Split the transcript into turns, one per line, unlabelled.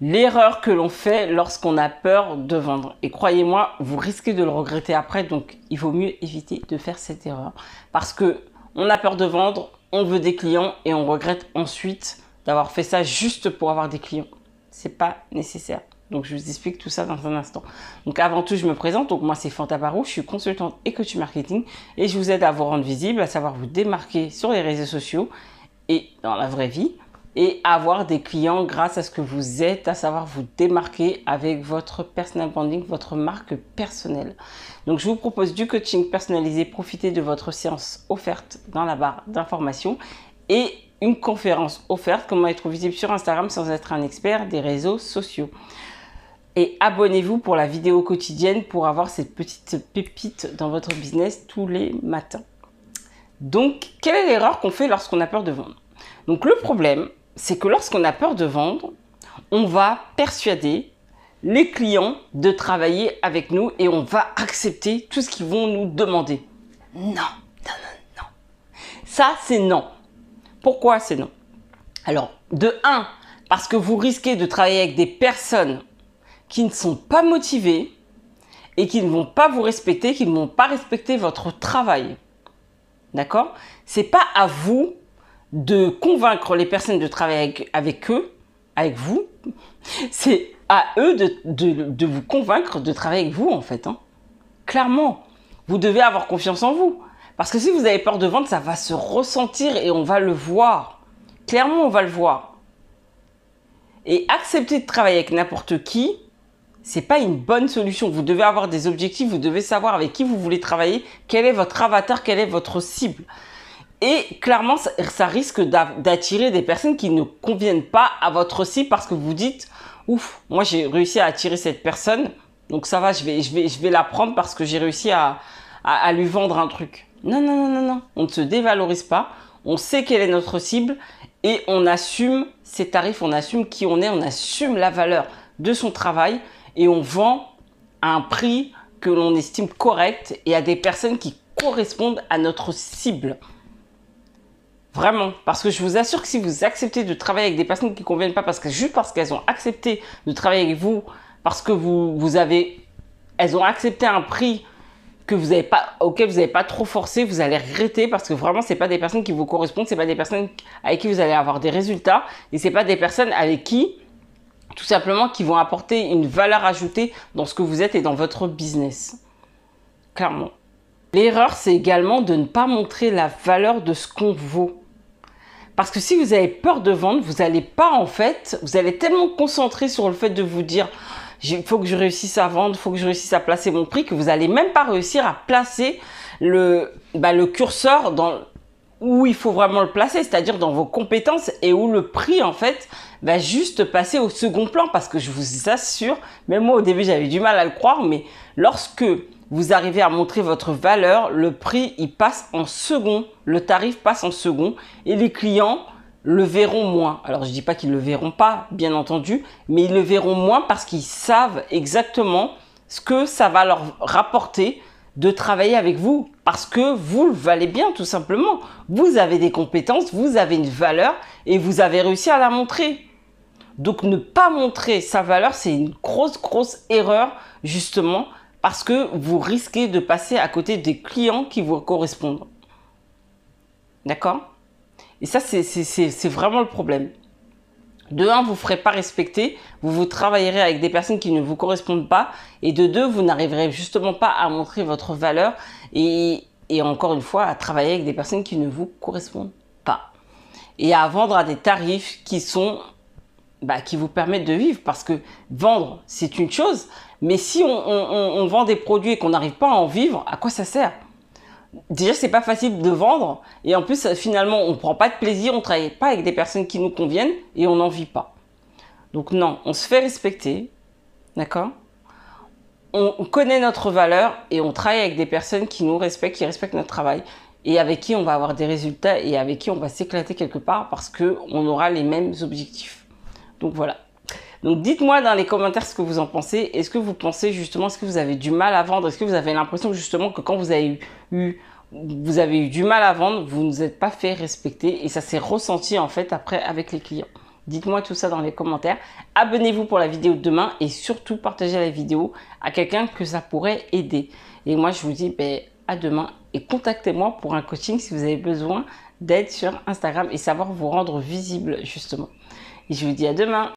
l'erreur que l'on fait lorsqu'on a peur de vendre. Et croyez-moi, vous risquez de le regretter après, donc il vaut mieux éviter de faire cette erreur. Parce que on a peur de vendre, on veut des clients et on regrette ensuite d'avoir fait ça juste pour avoir des clients. C'est pas nécessaire. Donc je vous explique tout ça dans un instant. Donc avant tout, je me présente. Donc moi c'est Fanta Barou, je suis consultante et coach marketing et je vous aide à vous rendre visible, à savoir vous démarquer sur les réseaux sociaux et dans la vraie vie et avoir des clients grâce à ce que vous êtes, à savoir vous démarquer avec votre personal branding, votre marque personnelle. Donc je vous propose du coaching personnalisé, profitez de votre séance offerte dans la barre d'information et une conférence offerte, comment être visible sur Instagram sans être un expert des réseaux sociaux. Et abonnez-vous pour la vidéo quotidienne pour avoir cette petite pépite dans votre business tous les matins. Donc, quelle est l'erreur qu'on fait lorsqu'on a peur de vendre Donc le problème, c'est que lorsqu'on a peur de vendre, on va persuader les clients de travailler avec nous et on va accepter tout ce qu'ils vont nous demander. Non, non, non, non. Ça, c'est non. Pourquoi c'est non Alors, de 1, parce que vous risquez de travailler avec des personnes qui ne sont pas motivées et qui ne vont pas vous respecter, qui ne vont pas respecter votre travail. D'accord C'est pas à vous de convaincre les personnes de travailler avec, eux, avec vous, c'est à eux de, vous convaincre de travailler avec vous, en fait. Hein. Clairement, vous devez avoir confiance en vous. Parce que si vous avez peur de vendre, ça va se ressentir et on va le voir. Clairement, on va le voir. Et accepter de travailler avec n'importe qui, c'est pas une bonne solution. Vous devez avoir des objectifs, vous devez savoir avec qui vous voulez travailler, quel est votre avatar, quelle est votre cible. Et clairement, ça, risque d'attirer des personnes qui ne conviennent pas à votre cible parce que vous dites, ouf, moi j'ai réussi à attirer cette personne, donc ça va, je vais, je vais, je vais la prendre parce que j'ai réussi à, à, lui vendre un truc. Non, non, non, non, non. On ne se dévalorise pas. On sait quelle est notre cible et on assume ses tarifs, on assume qui on est, on assume la valeur de son travail et on vend à un prix que l'on estime correct et à des personnes qui correspondent à notre cible. Vraiment, parce que je vous assure que si vous acceptez de travailler avec des personnes qui ne conviennent pas, parce que juste parce qu'elles ont accepté de travailler avec vous, parce que vous, vous avez, elles ont accepté un prix que vous pas, auquel vous n'avez pas trop forcé, vous allez regretter parce que vraiment ce c'est pas des personnes qui vous correspondent, ce c'est pas des personnes avec qui vous allez avoir des résultats et ce c'est pas des personnes avec qui tout simplement qui vont apporter une valeur ajoutée dans ce que vous êtes et dans votre business. Clairement. L'erreur, c'est également de ne pas montrer la valeur de ce qu'on vaut. Parce que si vous avez peur de vendre, vous n'allez pas en fait, vous allez tellement concentrer sur le fait de vous dire il faut que je réussisse à vendre, il faut que je réussisse à placer mon prix, que vous n'allez même pas réussir à placer le, bah, le curseur dans, où il faut vraiment le placer, c'est-à-dire dans vos compétences et où le prix en fait va bah, juste passer au second plan parce que je vous assure, même moi au début j'avais du mal à le croire, mais lorsque vous arrivez à montrer votre valeur, le prix il passe en second, le tarif passe en second et les clients le verront moins. Alors je ne dis pas qu'ils le verront pas, bien entendu, mais ils le verront moins parce qu'ils savent exactement ce que ça va leur rapporter de travailler avec vous parce que vous le valez bien tout simplement. Vous avez des compétences, vous avez une valeur et vous avez réussi à la montrer. Donc ne pas montrer sa valeur, c'est une grosse, grosse erreur justement parce que vous risquez de passer à côté des clients qui vous correspondent. D'accord Et ça, c'est vraiment le problème. De un, vous ne ferez pas respecter, vous vous travaillerez avec des personnes qui ne vous correspondent pas, et de deux, vous n'arriverez justement pas à montrer votre valeur et, et, encore une fois à travailler avec des personnes qui ne vous correspondent pas et à vendre à des tarifs qui sont bah, qui vous permettent de vivre. Parce que vendre, c'est une chose, mais si on, vend des produits et qu'on n'arrive pas à en vivre, à quoi ça sert Déjà, c'est pas facile de vendre, et en plus, finalement, on ne prend pas de plaisir, on ne travaille pas avec des personnes qui nous conviennent, et on n'en vit pas. Donc non, on se fait respecter, d'accord on, on connaît notre valeur et on travaille avec des personnes qui nous respectent, qui respectent notre travail, et avec qui on va avoir des résultats et avec qui on va s'éclater quelque part parce qu'on aura les mêmes objectifs. Donc voilà. Donc dites-moi dans les commentaires ce que vous en pensez. Est-ce que vous pensez justement, est-ce que vous avez du mal à vendre Est-ce que vous avez l'impression justement que quand vous avez eu, du mal à vendre, vous ne vous êtes pas fait respecter et ça s'est ressenti en fait après avec les clients Dites-moi tout ça dans les commentaires. Abonnez-vous pour la vidéo de demain et surtout partagez la vidéo à quelqu'un que ça pourrait aider. Et moi je vous dis ben, à demain et contactez-moi pour un coaching si vous avez besoin d'aide sur Instagram et savoir vous rendre visible justement. Je vous dis à demain